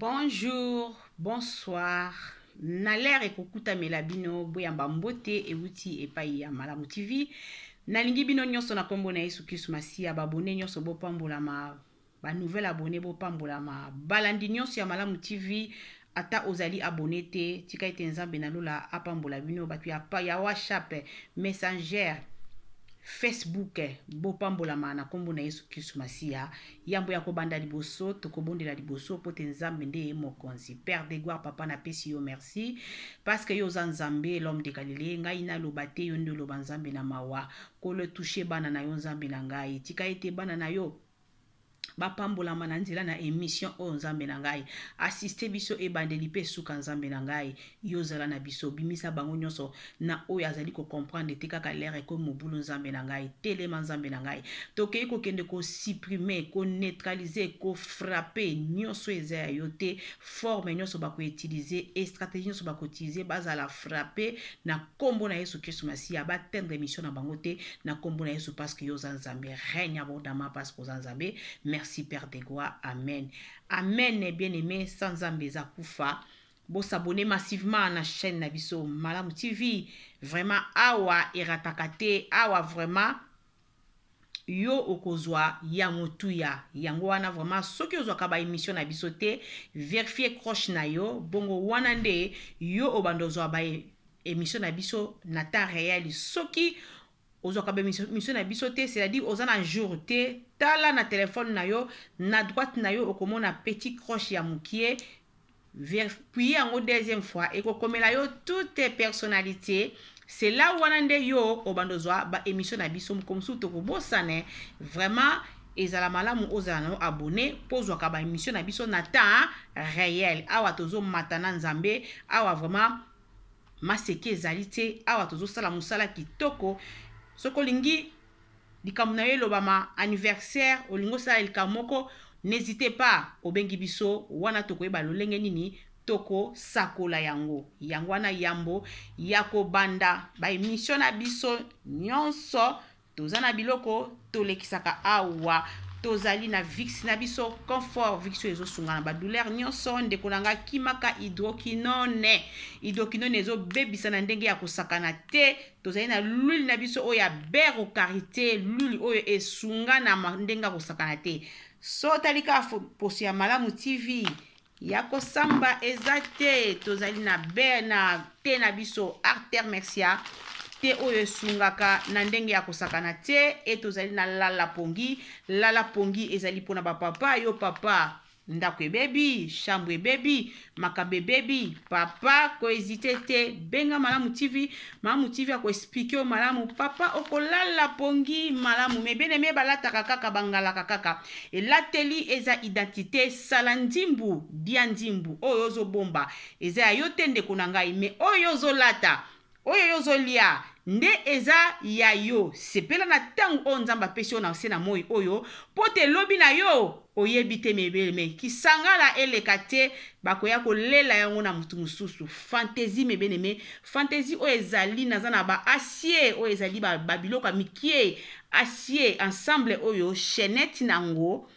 bonjour bonsoir na lere ekokutamela bino boyamba mbote ewuti epai ya malamu tv nalingi bino nyonso na nkombo na yesu kristu masiya babone nyonso bopambolama banouvel abone bopambolama balandi nyonso ya malamu tv ata ozali abone te tika ete nzambe nalola apambola bino bato ya, ya whatsapp messengere facebook bopambolama na nkombo na yesu kristu masiya yambo ya kobanda liboso tokobondela liboso mpo te nzambe nde ye mokonzi père de gloire papa napesi yo merci parceke yo oza nzambe lhomme de galilée ngai naloba te yo nde oloba nzambe na mawa kolo tushe bana na yo nzambe na ngai tika ete bana na yo ba na nzela na emission oyo nzambe na ngai biso ebandeli bandelipe suka nzambe na ngai yo na biso bimisa bango nyoso. na oyo azali ko te kaka lere ko mobulu nzambe na ngai telema nzambe na ngai tokei kokende ko neutralise, ko nyonso eza ya yo te forme nyonso bakoutilize estratégie nyonso utiliser bazala frapper na kombo na yesu kristu masiya batendre emission na bango te na kombo na yesu parce que yo nzambe regne abondamment parce merci merci Père Amen. Amen, eh bien-aimé, sans ambeza kufa. Bon s'abonner massivement à la chaîne Nabiso Malam TV. Vraiment, awa Ratakate, awa vraiment. yo okozwa yango tuya yango vraiment soki kaba émission na biso verifie croche na yo bongo wanande, yo obandozwa ba émission na biso nata réel soki ozwaka be misio na biso te c'est-à-dire oza na jour te tala na telefone na yo na droite na yo okomona petit croche ya mokie puis yango deuxième fois ekokomela yo toute personnalité sela wana nde yo obanda ozwa baémission na biso moko mosusu tokobosana vraiment ezala malamu ozala na yo abone mpo ozwaka baémission na biso na temps réel awa tozomata na nzambe awa vraiment maseke ezali te awa tozosala mosala kitoko soki olingi likambo na yo elobama anniversaire olingi osala likambo moko n'hésite pas obengi biso wana tokoyeba lolenge nini tokosakola yango yango wana yambo ya kobanda baemisio na biso nyonso toza na biloko tolekisaka awa tozali na vix na biso confort vix oyo ezosunga na badouleur nyonso ndeko na nga kimaka hydrokinone hydrokinone ezobebisa na ndenge ya kosakana te tozali na luli na biso oyo ya bere karité luli oyo esunga na ndenge ya kosakana te so otali kaka poso ya malamu tv ya kosamba eza te tozali na bere na te na biso arter mercia te oyo esungaka na ndenge ya kosakana te e tozali na lala pongi lala pongi ezali mpona bapapa yo papa ndako ebebi chambre ebebi makambo ebebi papa koezite te benga malamu tv malamu tv akoexplike yo malamu papa okolala pongi malamu me beneme balataka kaka bangalaka kaka elateli eza identité sala ndimbu dia ndimbu oyo ozobomba eza ya yo te ndeko na ngai me oyo ozolata oyo yo ozolia nde eza ya yo sepela na ntango oyo nzambe apesi yo na se na moi oyo mpo te elobi na yo oyebi te mebele me kisangala eleka te bakoya kolela yango na motu mosusu fantasi mebeneme fantasi oyo ezali naza na baasie oyo ezali babiloko ba ya mikie asie ensemble oyo chenete nango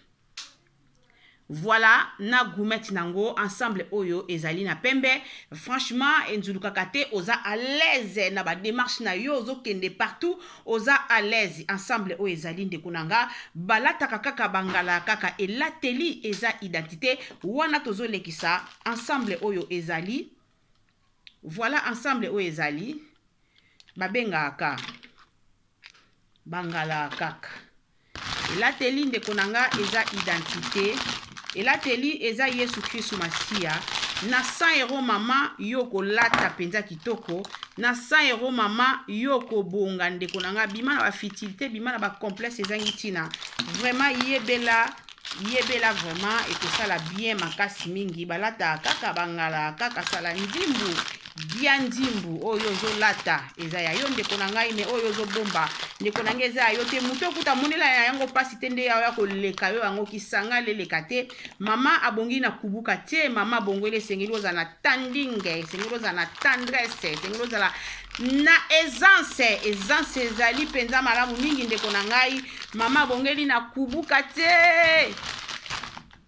voila na gume ti nango ensemble oyo ezali na pembe franchement enzulukaka te oza à l'aise na badémarche na yo ozokende partout oza à l'aise ensemble oyo ezali ndeko na nga balataka kaka bangala kaka elateli eza identité wana tozolekisa ensemble oyo ezali voila ensemble oyo ezali babengaka bangala kaka elateli ndeko na nga eza identité elateli eza yesu kristu masiya na san ero mama yo kolata mpenza kitoko na san ero mama yo kobonga ndeko na nga bima na bafitilité bima na bacomplexe ezangi ntina vraiment yebela yebela vraiment ekosala bien makasi mingi balataka kaka bangala kaka sala ndimbu bia ndimbu oyo ozolata eza ya yo ndeko na ngai me oyo ozobomba ndeko na ngai eza ya yo te moto okuta monela ya yango mpasi te nde ya koleka yo yango kisanga leleka te mama abongi na kubuka te mama abongweli esengeli ozala na tandinge esengeli ozala na tendresse esengeli ozala na essence essence ezali mpenza malamu mingi ndeko na ngai mama abongeli na kubuka te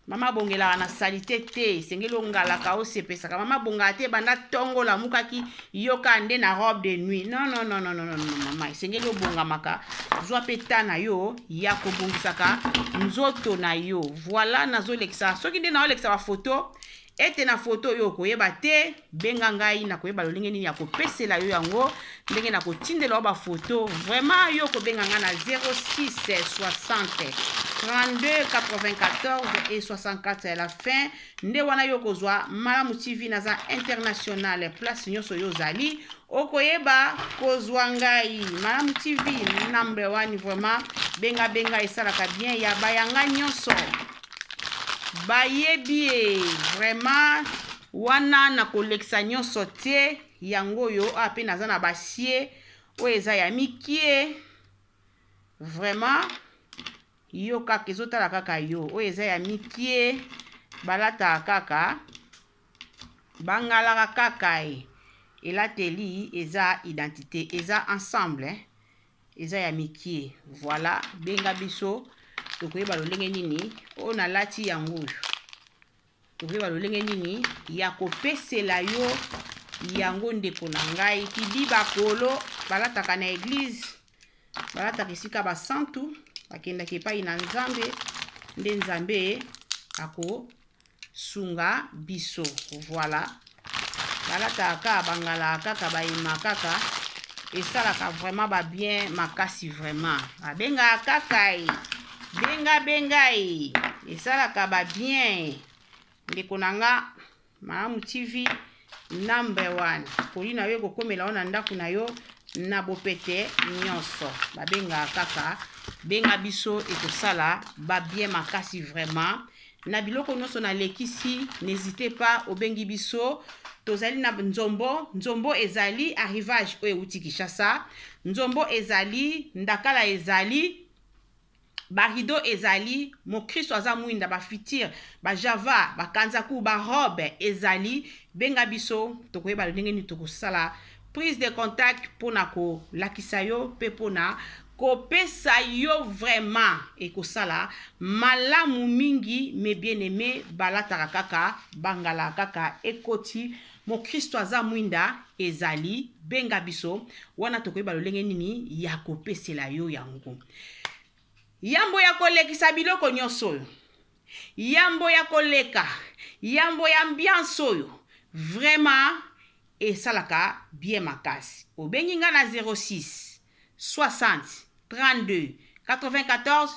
mama abongelaka na salite te esengeli ongalaka osepesaka mama abongaka te banda ntongo olamukaki yoka nde na robe de nuit non non non non non non mama esengeli obongamaka zwa mpe ta na yo ya kobongisaka nzoto na yo voila nazolekisa soki nde naolekisa bafoto ete na foto oyo okoyeba te benga ngai nakoyeba lolenge nini ya kopesela yo yango ndenge nakotindela yo bafoto vraiment yo okobenga ngai na 06 60 32 94 et 64 ya la fin nde wana yo okozwa malamu tv naza international place nyonso oyo ozali okoyeba kozwa ngai malamu tv number 1 vraiment bengabenga esalaka bien ya bayanga nyonso bayebi ye vraiment wana na kolekisa nyonso te yango oyo awa ah, mpe naza na basie oyo eza ya mikie vraiment yo kaka ezotala kaka yo oyo eza ya mikie balataka kaka bangalaka kaka e elateli eza identité eza ensemble eh? eza ya mikie voilà benga biso tokoyeba lolenge nini oyo nalati yango oyo tokoyeba lolenge nini ya kopesela yo yango ndeko na ngai kibi bakolo balataka na eglize balataka esika basantu bakendaka epai na nzambe nde nzambe akosunga biso voila balataka kaka bangalaka kaka bayema kaka esalaka vraiment babien makasi vraiment babengaka kaka e bengabenga ye esalaka babien ndeko na nga malamu tv nambe wana koli na yo ekokomela yo na ndako na yo na bopete nyonso babengaka kaka benga biso ekosala babien makasi vraiment na biloko nyonso nalekisi n'hésite pas obengi biso tozali na nzombo nzombo ezali arrivage oyo euti kinshasa nzombo ezali ndakala ezali barido ezali mokristo aza mwinda bafitire bajava bakanzaku barobe ezali benga biso tokoyeba ndenge nini tokosala prise de contact mpona kolakisa yo mpe mpona kopesa yo vraiment ekosala malamu mingi me bien aime balataka kaka bangala kaka ekoti mokristo aza mwinda ezali benga biso wana tokoyeba lolenge nini ya kopesela yo yango yambo ya kolekisa biloko nyonso oyo yambo ya koleka yambo ya ambiance oyo vraiment esalaka bien makasi obengi nga na 06 60 32 94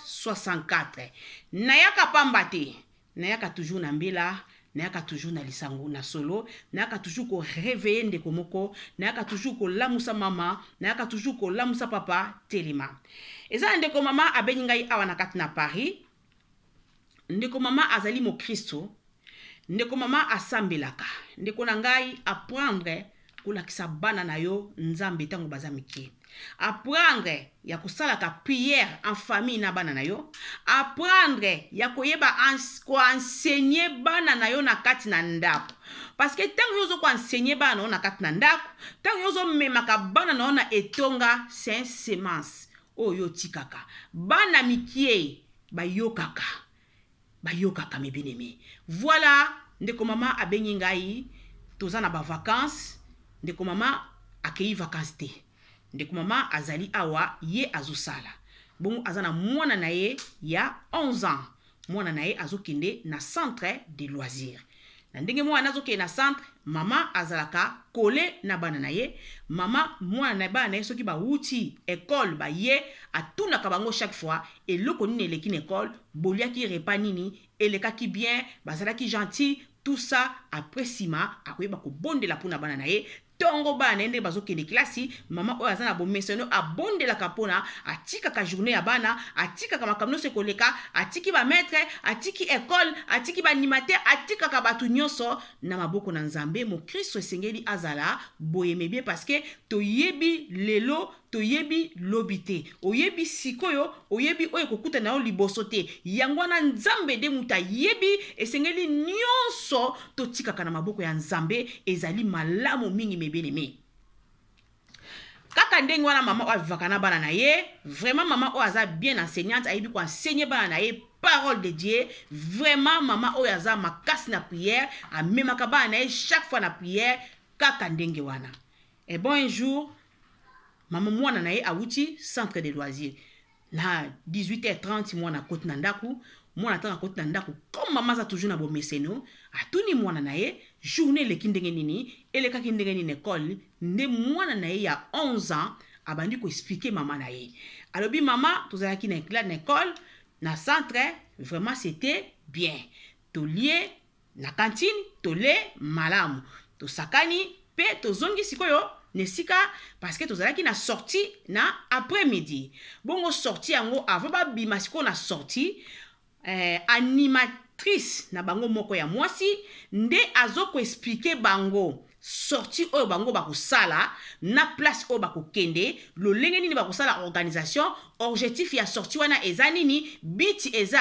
64 nayaka pamba te nayaka toujours na mbela nayaka toujours na lisango na solo nayaka toujours koreveye ndeko moko nayaka toujours kolamusa mama nayaka toujours kolamusa papa telema eza na ndeko mama abeni ngai awa na kati na paris ndeko mama azali mokristo ndeko mama asambelaka ndeko na ngai aprendre kolakisa bana na yo nzambe ntango baza mike aprendre ya kosalaka priere en famille na bana na yo aprendre ya koyeba koensegne bana na yo na kati na ndako parceke ntango yo ozokoensegne bana na yo na kati na ndako ntango yo ozomemaka bana na yo na etonga saint semence oyo otikaka bana mikie bayokaka bayokaka mebeneme voilà ndeko mama abengi ngai toza na bavacance ndeko mama akei vacance te ndeko mama azali awa ye azosala bongo aza na mwana na ye ya 11 ans mwana na ye azokende na centre de loisir na ndenge mwana azokende na centre mama azalaka kole na bana na ye mama mwana na bana na ye soki bawuti ekole baye atunaka bango chaque fois eloko nini eleki na ekole boliaki repa nini elekaki bien bazalaki gentil tout ça après nsima akoyeba kobondela mpona bana na ye ntongo bana ye nde bazokende kelasi mama oyo aza na bomeseno abondelaka mpona atikaka journée ya bana atikaka makambo nyonso ekoleka atiki bametre atiki ekole atiki baanimateur atikaka bato nyonso na maboko na nzambe mokristo esengeli azala boyemebie parceke toyebi lelo toyebi lobi te oyebi sikoyo oyebi oyo ekokutana yo liboso te yango wana nzambe nde moto ayebi esengeli nyonso totikaka na maboko ya nzambe ezali malamu mingi mebeleme kaka ndenge wana mama oyo avivaka na bana na ye vraiment mama oyo aza bien enseignante ayebi koensegne bana na ye parole de dieu vraiment mama oyo aza makasi na priere amemaka bana na ye chaque fois na priere kaka ndenge wana ebon un jour mama mwana na ye awuti centre de loisir na 18h30 mwana akoti na ndako mwana ntango akoti na ndako comme mama aza toujours na bomeseno atuni mwana na ye journée eleki ndenge nini elekaki ndenge nini ekole nde mwana na ye ya 11 ans abandi koexplike mama na ye alobi mama tozalaki na classe na ekole na centre vraiment c'était bien tolie na kantine tole malamu tosakani mpe tozongi sikoyo na esika parceke tozalaki na sorti na après midi bongo sorti yango avant babima sikoyo na sorti eh, animatrice na bango moko ya mwasi nde azokoexplike bango sorti oyo bango bakosala na place oyo bakokende lolenge nini bakosala organisation objectif ya sorti wana eza nini biti eza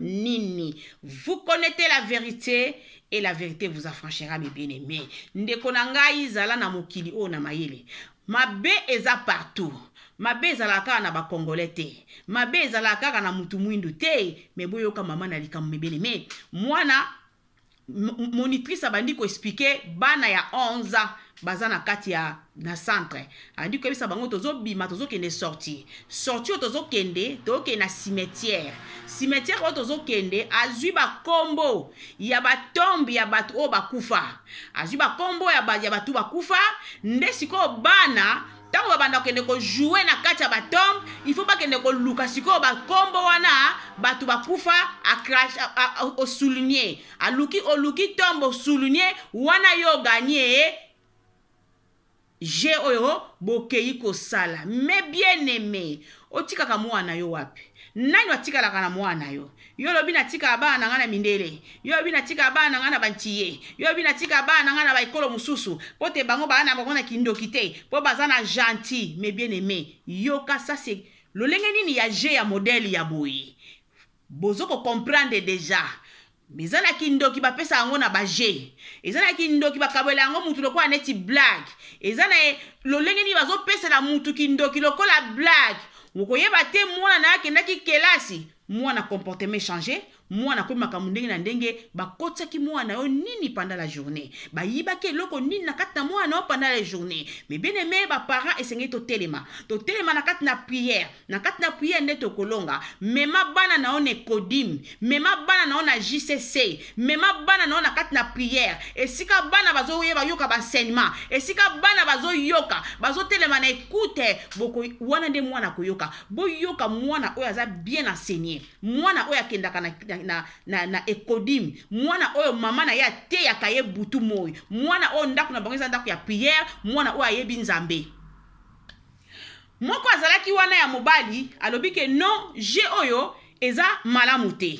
nini vous connaissez la vérité et la vérité vous affranchira mes bien aimés ndeko na ngai zala na mokili oyo na mayele mabe eza partout mabe ezalaka kaka na bakongolais te mabe ezalaka kaka na motu mwindu te me boyoka mama na likambo mebeleme mwana monitrice abandi koexplike bana ya 11 baza na kati ya na centre andi koyebisa bango tozobima tozokende sortir sortir oyo tozokende tozokende na cimetière cimetière oyo tozokende azwi bakombo ya batombe ya bato oyo bakufa azwi bakombo ya, ba, ya bato bakufa nde sikoyo bana ntango babanda kokende kojoue na kati ya batombe il faut bakende koluka sikoyo bakombo wana bato bakufa osouligne aluki oluki tombe osouligne wana yo oganie je oyo bokei kosala me bien aime otikaka mwana yo wapi nani atikalaka na mwana yo yo lobi natika abana na nga na mindele yo lobi natika abana na nga na bantiye yo lobi natika abana na nga na baekolo mosusu mpo te bango baa na bango na kindoki te mpo baza na gentil mais bien aimé yoka sase lolenge nini ya je ya modele ya boye bozo kocomprendre déjà eza na kindoki bapesa yango na baje eza na kindoki bakabwela yango mutu lokola neti blague eza na lolenge nini bazopesela mutu kindoki lokola blague okoyeba te mwana na ye akendaki kelasi moi, n'a a comportement changé, mwana koyeba makambo ndenge na ndenge bakotiaki mwana yo nini panda la journée bayibaki eloko nini na kati na mwana yo panda la journée me bieneme baparent esengeli totelema totelema na kati na priere na kati na priere nde tokolonga mema bana na yo na ekodim mema bana na yo na jcc mema bana na yo na kati na priere esika bana bazoyeba yoka baenseignement esika bana bazoyoka bazotelema na ekute boko wana nde mwana koyoka boyoka mwana oyo aza bien enseigné mwana oyo akendaka na, na, na, na, na ekodimi mwana oyo mama na ye ateyaka ye butu moyi mwana oyo ndako na bango eza ndako ya priere mwana oyo ayebi nzambe moko azalaki wana ya mobali alobi ke non je oyo eza malamu te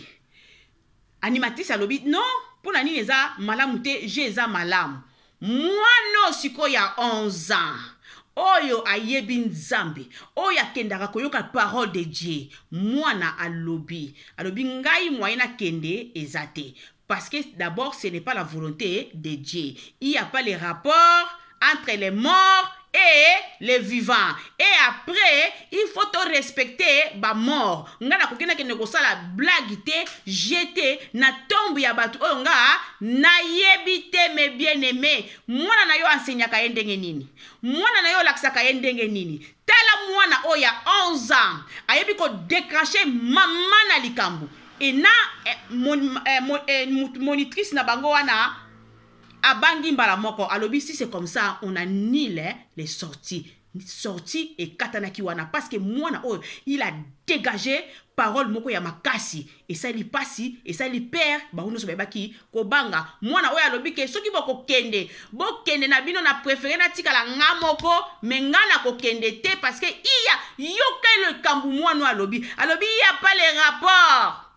animatrice alobi non mpo na nini eza malamu te je eza malamu mwana oyo sikoyo ya 11 ans oyo ayebi Zambi. oyo akendaka koyoka parole de dieu mwana alobi alobi ngai mwaye kende kende parce que d'abord ce n'est pas la volonté de dieu il y a pas les rapports entre les morts et les vivants et après il faut te respecter ba mort nga na kokenda ko sala blague te jete na tombu ya batu onga nga yebite yebite me bien aimé mwana na yo ansegnaka ka ndenge nini mwana na yo laksa ka ndenge nini tala mwana o ya 11 ans ayebi kodécranche mama na likambu. ena eh, eh, mon, eh, mon, monitrice na bango wana abangi mbala moko alobi si c'est comme ça on a ni les, les sorties et katana wana parce que na, oh, il a dégagé parole moko ya makasi père ba uno so baki ko banga kobanga mwana oyo alobi ke soki bo kende na bino na préféré natikala nga moko mais nga na kokende te parce que iya le kambu mwana oyo alobi alobi iya pas le rapport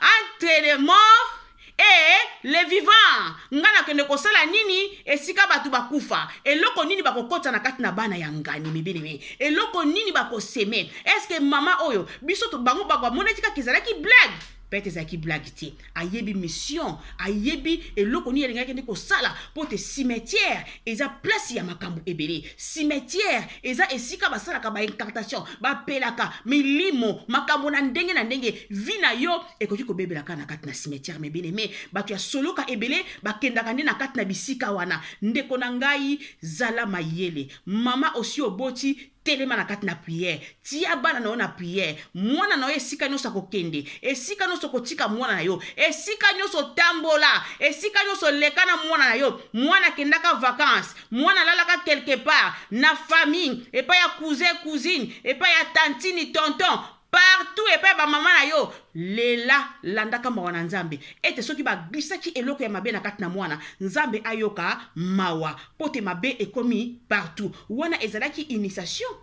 entre les mort e eh, le vivant ngai nakende kosala nini esika bato bakufa eloko nini bakokɔta na kati na bana ya ngani mibinimi eloko nini bakoseme eske mama oyo biso bango bamoneti kaka ezalaki blague peut-être ezalaki blage te ayebi mission ayebi eloko nini alingaki nde kosala mpo te cimetière eza place ya makambo ebele cimetière eza esika basalaka baincantation bapelaka milimo makambo na ndenge na ndenge vi na yo ekoki kobebelaka na kati na cimetière me bien-aimé bato ya soloka ebele bakendaka nde na kati na bisika wana ndeko na ngai zala mayele mama osi oboti telema na kati na priere tia bana na yo na priere mwana na yo esika nyonso akokende esika nyonso kotika mwana na yo esika nyonso otambola esika nyonso oleka na mwana na yo mwana akendaka vacance mwana alalaka quelque part na famille epai ya cousin cousine epai ya tantini tonton partout epai bamama na yo lela landaka mawa na nzambe ete soki babisaki eloko ya mabe na kati na mwana nzambe ayoka mawa mpo te mabe ekomi partout wana ezalaki initiation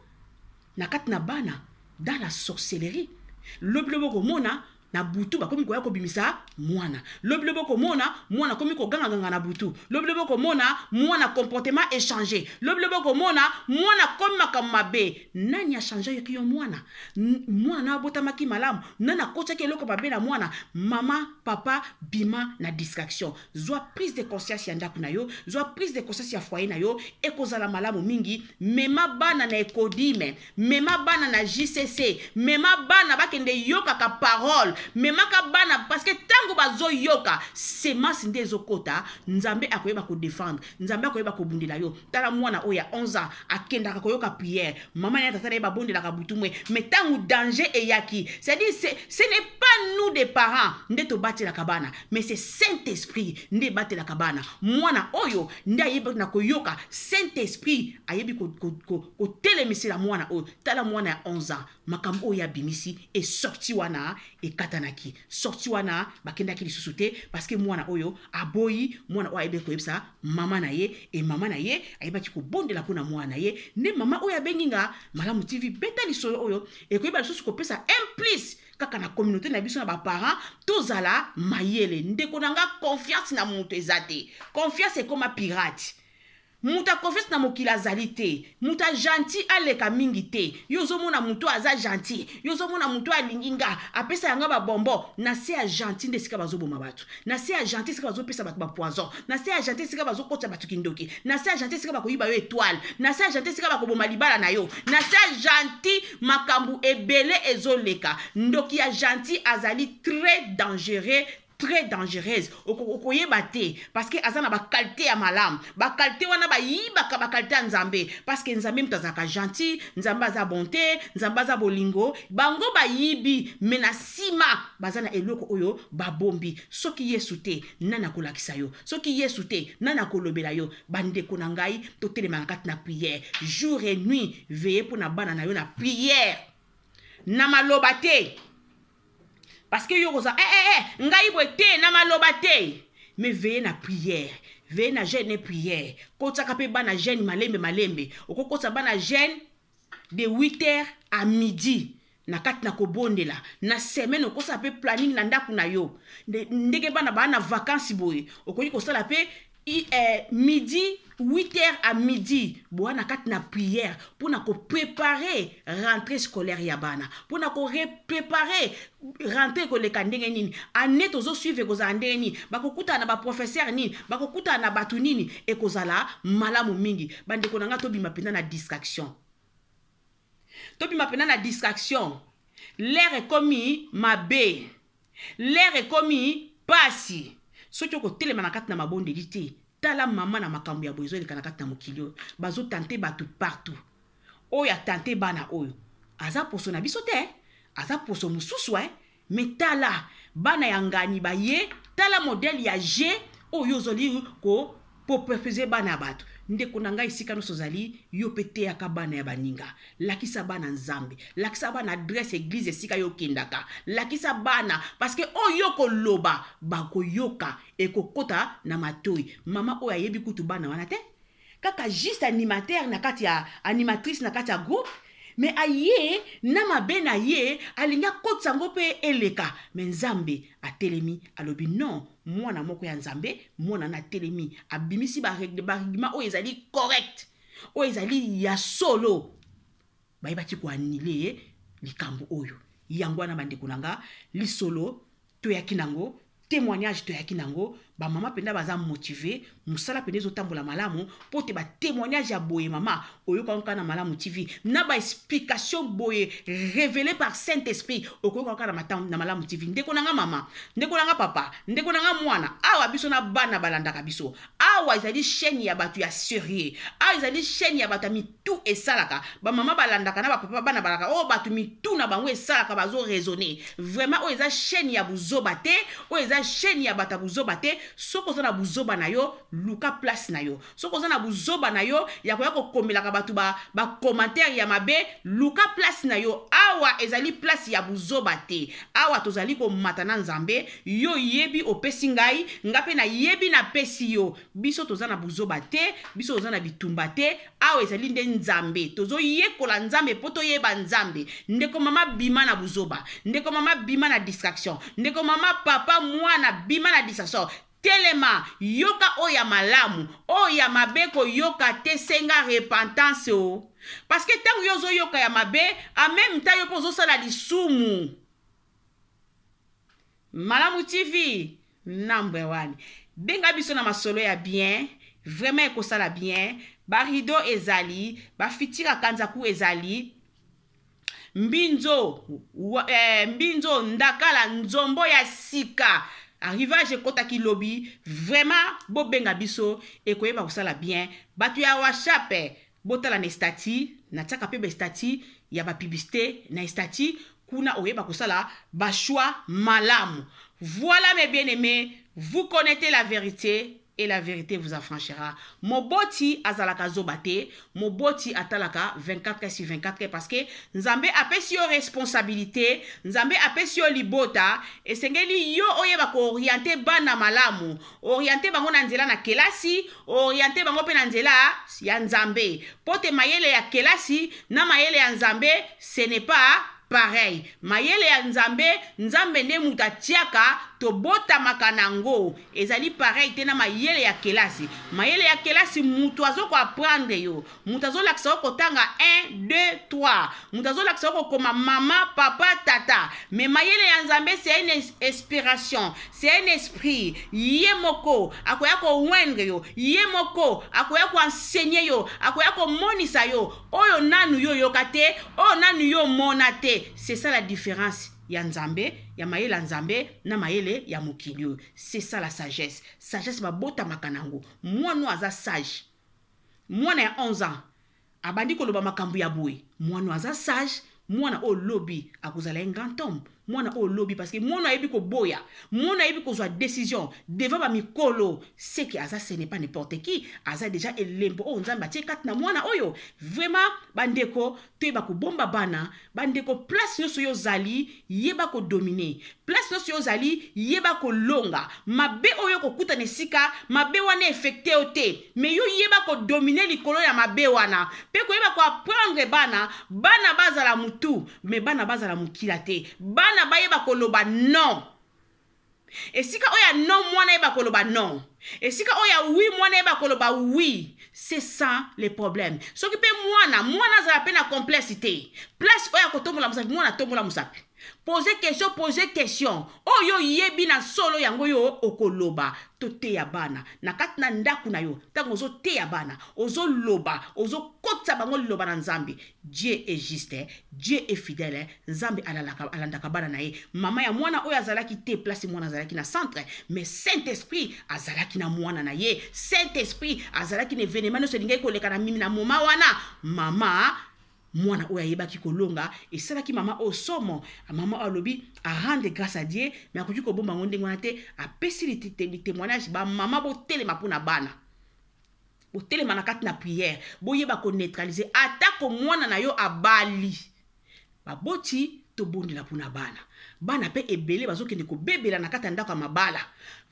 na kati na bana dans la sorcellerie lobi lobi okomona na butu bakomi koya kobimisa mwana lobilo bokomona mwana akomi kogangaganga na butu lobilo bokomona mwana comportement échange lobilo bokomona mwana akomi makambo mabe nani achange yoki yo mwana mwana abotamaki malamu nani akotaki eloko mabe na mwana mama papa bima na distraction zwa prise de conscience ya ndako na yo zwa prise de conscience ya foyer na yo ekozala malamu mingi mema bana na ekodime mema bana na jcc mema bana bakende yokaka parole memaka bana parceke ntango bazoyoka semasi nde ezokɔta nzambe akoyeba kodefendre nzambe akoyeba kobundela yo tala mwana oyo ya 11 ans akendaka koyoka priere mama na tata na ye babondelaka butu mwe mai ntango danger eyaki cedire ce n'est pas nous des parents nde tobatelaka bana mais c'est saint esprit nde ebatelaka bana mwana oyo nde ayebi na koyoka saint esprit ayebi kotelemisela mwana oyo tala mwana ya 11 ans makambo oyo abimisi esorti wana ekati batanaki sorti wana bakendaki lisusu te parceke mwana oyo aboyi mwana oyo ayebaki koyebisa mama na ye e mama na ye ayebaki kobondela mpona mwana na ye nde mama oyo abengi nga malamu tv beta lisolo oyo ekoyeba lisusu kopesa implice kaka na communauté na biso na baparent tozala mayele ndeko na nga confiance na moto eza te confiance ekóma pirate moto aconfiance na mokili azali te moto agentil aleka mingi te yo ozomona moto aza gentil yo ozomona moto alingi nga apesa yanga babombo na se ya gentil nde esika bazoboma bato na se ya gentil esika bazopesa bato bapoison na se ya gentil esika bazokotisa bato kindoki na se ya gentil esika bakoyiba yo etoile na se ya gentil esika bakoboma libala na yo na se ya gentil makambo ebele ezoleka ndoki ya gentil azali très dangereux très dangereuse okoyeba te parce que aza na bakalite ya malamu bakalite wana bayibaka bakalite ya nzambe parce que nzambe moto azalaka gentil nzambe aza bonté nzambe aza bolingo bango bayibi me na nsima baza na eloko oyo babombi soki yesu te nani akolakisa yo soki yesu te nani akolobela yo bandeko na ngai totelemaka kati na priere jour et nuit veye mpo na bana na yo na priere na maloba te parce que yo koza eh, eh, eh, ngai boye te na maloba te me veye na priere veye na gene e priere kotaka mpe bana gene malembe malembe okokotisa bana gene de 8 heures à midi na kati na kobondela na semaine okosala mpe planning na ndako na yo ndenge bana baa na vakansi boye okoki kosala mpe eh, midi 8h à midi boa na kati na prière mpona koprépare rentrée scolaire ya bana mpona koprépare rentrée ekoleka ndenge nini ane tozosuivre ekozala ndenge nini bakokutana na baprofesseur nini bakokutana na bato nini ekozala malamu mingi bandeko na ngai tobima mpenza na distraction tobima mpenza na distraction lere ekomi mabe lere ekomi pasi soki okotelema na kati na mabondeli te tala mama na makambo ya boye ezoleka na kati na mokili oyo bazotante bato partout oyo atante bana oyo aza poso na biso te aza poso mosusu e me tala bana ya ngani baye tala modele ya g oyo ozali kopropose bana ya bato ndeko na ngai esika nyonso ozali yo mpe teyaka bana ya baninga lakisa bana nzambe lakisa bana adrese eglize esika yo okendaka lakisa bana parceke oyo yo koloba bakoyoka ekokota na matoi mama oyo ayebi kutu bana wana te kaka juste animateur na kati ya animatrice na kati ya groupe me aye na mabe na ye alingi akotisa yango mpe eleka me nzambe atelemi alobi non mwana moko ya nzambe mwana na atelemi abimisi baréglement oyo oh, ezali correct oyo oh, ezali ya solo bayebaki koanile likambo oyo yango wana bandeko na nga lisolo toyaki nango témoignage toyaki nango mama mpenza baza musala mosala mpenza la malamu pote ba témoignage ya boye mama oyoka nka na malamu tv na explication boye révélé par saint esprit okoka nka na malamu tv ndeko na nga mama ndeko nga papa ndeko nga mwana awa biso na bana balanda kabiso, awa izali chaîne ya batu ya serie awa ezali chaîne ya tout ya ba mama balanda balandaka papa papa bana balaka oh batumi tout na bango esalaka raisonner vraiment oyo eza chaîne ya buzo bate, oyo eza chaîne ya bata buzo soki oza na buzoba na yo luka place na yo soki oza na buzoba na yo ya koya kokomelaka bato bacommentaire ba ya mabe luka place na yo awa ezali place ya buzoba te awa tozali komata na nzambe yo yebi opesi ngai nga mpe nayebi napesi yo biso toza na buzoba te biso toza na bitumba te awa ezali nde nzambe tozoyekola nzambe mpo toyeba nzambe ndeko mama bima na buzoba ndeko mama bima na distraction ndeko mama papa mwana bima na distraction telema yoka oyo ya malamu oyo ya mabe koyoka te senga repentance o parceke ntango yo ozoyoka ya mabe ameme ntango yo mpo ozosala lisumu malamu tv nambre wani benga biso na masolo ya bien vraiment ekosala bien barido ezali bafitiri akanzaku ezali mbinzo eh, mbinzo ndakala nzombo ya sika arrivage kota ki lobby, vraiment bobenga biso vous kosala bien batu ya whatsapp eh, botala na estati pe mpe stati. ya bapiblicité na estati kuna oyeba kosala bashwa malamu voilà mes bien aimés vous connaissez la vérité et la vérité vous affranchira moboti azalaka mon boti moboti atalaka 24 sur 24 parce que nzambe apesi yo responsabilité nzambe apesi yo libota sengeli yo oyeba ba na malamu oriente bango na nzela na kelasi oriente bango pe na nzela ya nzambe Pote mayele ya kelasi na mayele ya nzambe ce n'est pas pareil mayele ya nzambe nzambe ne mutatiaka tobotamaka nango ezali pareil te na mayele ya kelasi mayele ya kelasi moto azokoaprendre yo moto azolakisa yo kotanga 1 2 3 moto azolakisa yo kokoma mama papa tata me mayele ya nzambe c'est une inspiration c'est un esprit ye moko akoya kowendre yo ye moko akoya koensegne yo akoya komonisa yo oyo nanu yo yoka te oyo nanu yo mona te c'est ça la différence ya nzambe ya mayele ya nzambe na mayele ya mokili oyo c'est ça la sagesse sagesse babotamaka na yango mwana oyo aza sage mwana ya 11 ans abandi koloba makambo ya boye mwana oyo aza sage mwana oyo lobi akozala un grand homme mwana oyo olobi parceke mwana ayebi koboya mwana ayebi kozwa décision devant bamikolo seke aza ce n'est pas n'importe qui aza deja elembo oyo oh, nzambe atie kati na mwana oyo vraiment bandeko toyeba kobomba bana bandeko place nyonso yo ozali yeba kodomine place nyonso yo ozali yeba kolonga mabe oyo kokutana esika mabe wana efekte yo te me yo yeba kodomine likolo ya mabe wana mpe koyeba koaprendre bana bana bazala motu me bana bazala mokila te bana mwana bayeba koloba non esika oyo ya non mwana yeba koloba non esika oyo ya wi mwana yeba koloba wi c'est ça le problème soki mpe mwana mwana azala mpe na complexité place oyo akotombola mosapi mwana atombola mosapi pose question pose question oyo oyebi na solo yango oyo okoloba toteya bana na kati na ndako na yo ntango ozoteya bana ozoloba ozokotisa bango liloba na nzambe dieu e juste dieu e fidèle nzambe alandaka bana na ye mama ya mwana oyo azalaki te place mwana azalaki na centre mais saint esprit azalaki na mwana na ye saint esprit azalaki na evenema nyonso elingaki koleka na mimi na moma wana mama mwana oyo ayebaki kolonga esalaki mama oyo somo ah, mama oyo alobi arendre grâce a dieu me akoki kobomba yango ndenge wana te apesi litemoignage bamama botelema mpona bana botelema na kati na priere boyeba koneutralize atako mwana na yo abali baboti tobondela mpona bana bana mpe ebele bazokende kobebela na kati ya ndako ya mabala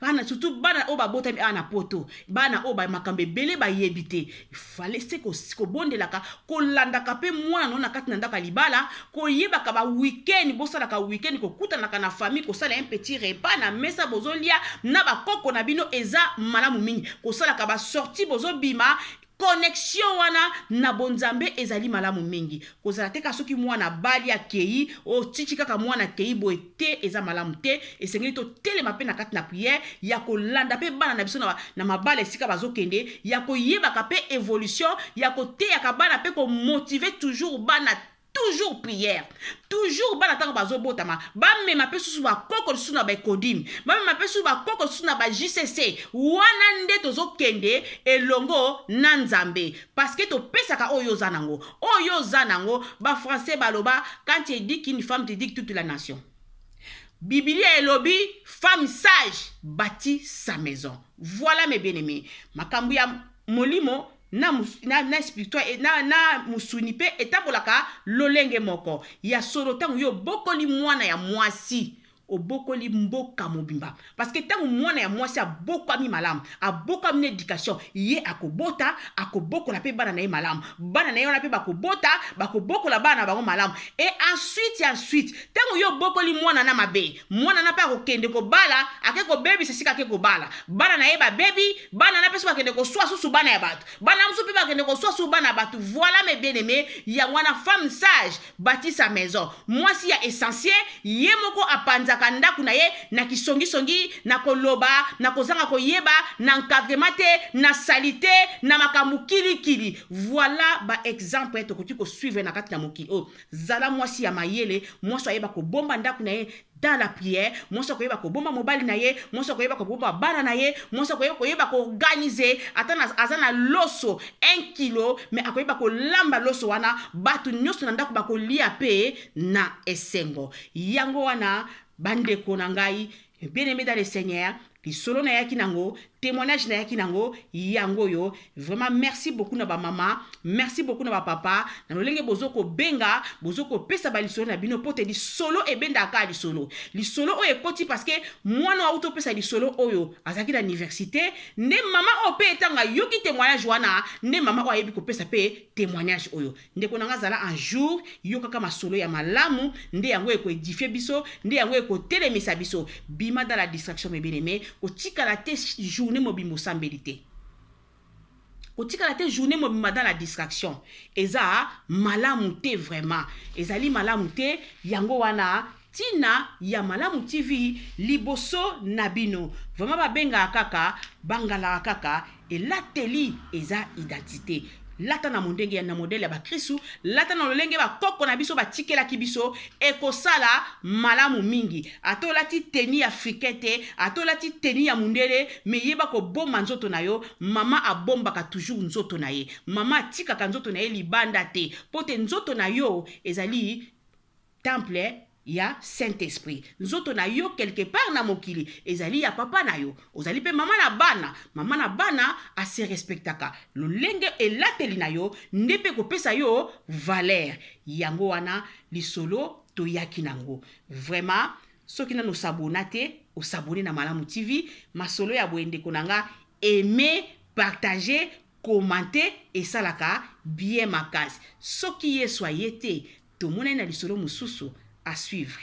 bana surtout bana oyo babotami awa na poto bana oyo makambo ebele bayebi te fale se kobondelaka kolandaka mpe mwana no na kati na ndako ya libala koyebaka bawikend bosalaka wikend kokutanaka na famille kosala un petit repas na mesa bozolia na bakoko na bino eza malamu mingi kosalaka basorti bozobima connexion wana na bonzambe ezali malamu mingi kozala te ka soki mwana bali akei otiki kaka mwana akei boye te eza malamu te esengeli totelema mpe na kati na priere ya kolanda mpe bana na biso na mabala esika bazokende ya koyebaka mpe évolution ya koteyaka bana mpe komotive toujours bana toujours prière toujours bana ba ma ma mpe susu bakoko lisusu na me ma mpe susu bakoko lisusu na jcc wana nde kende elongo nanzambe. nzambe que to oyo zanango, nango oyo oza nango français baloba quand dit qu'une femme dit toute la nation bibilia elobi femme sage bâti sa maison voilà mes bien aimés Ma ya molimo na, mus, na, na spirituel eh, na, na musuni mpe etabolaka lolenge moko ya solo ntango yo obokoli mwana ya mwasi obokoli mboka mobimba parceke ntango mwana ya mwasi abokwami malamu abokwami na edikation ye akobota akobokola mpe bana na ye malamu bana na ye wana mpe bakobota bakobokola bana na bango malamu e ensuite ensuite ntango ye obokoli mwana na mabe mwana na mpe akokende kobala ake kobebisa sika ake kobala bana na ye babebi bana na mpe so bakende koswa susu bana ya bato bana mosu mpe bakende koswa susu bana ya bato voila me bien aime yango wana femme sage bati sa maison mwasi ya essentiel ye moko apanza akozaka ndako na ye na kisongisongi na koloba na kozanga koyeba na encadrement te na sali te na makambo kilikili voila baexemple tokoki kosuivre na kati na mokili oyo zala mwasi ya mayele mwasi ayeba kobomba ndako na ye dans la prière mwasi akoyeba kobomba mobali na ye mwasi akoyeba kobomba bana na ye mwasi akoyeba koyeba koorganize ata aza na loso 1 kilo me akoyeba kolamba loso wana bato nyonso na ndako bakolia mpe na esengo yango wana bandeko na ngai bien aimé dans le seigneur lisolo nayaki nango témoignage nayaki nango yango oyo vraiment merci beaucoup na bamama merci beaucoup na bapapa na lolenge bozo kobenga bozo kopesa balisolo na bino mpo te lisolo ebendaka lisolo lisolo oyo ekoti parceke mwana wauti opesa lisolo oyo azalaki na université nde mama oyo mpe etanga yoki témoignage wana nde mama oyo ayebi kopesa mpe témoignage oyo ndeko nanga azala un jour yo kaka masolo ya malamu nde yango ekoedifie biso nde yango ekotelemisa biso bima dans la distraction mes bien aimés kotikala te journée mobimba osambeli te kotikala te journée mobimba dans la distraction eza malamu te vraiment ezali malamu te yango wana ntina ya malamu tv liboso na bino vraimen babengaka kaka bangalaka kaka elateli eza identité lata na mondenge na modele ya bakristu lata na lolenge bakoko na biso batikelaki biso ekosala malamu mingi ata olati teni ya frike te ata olati teni ya mondele me yeba kobomba nzoto na yo mama abombaka toujours nzoto na ye mama atikaka nzoto na ye libanda te mpo te nzoto na yo ezali temple ya saint-esprit nzoto na yo quelque part na mokili ezali ya papa na yo ozali mpe mama na bana mama na bana ase respectaka lolenge elateli na yo nde mpe kopesa yo valeur yango wana lisolo toyaki nango vraiment soki nano osabona te osabone na malamu tv masolo ya boyendeko na nga aime partage komante esalaka bien makasi soki yesu aye te tomonani na lisolo mosusu à suivre.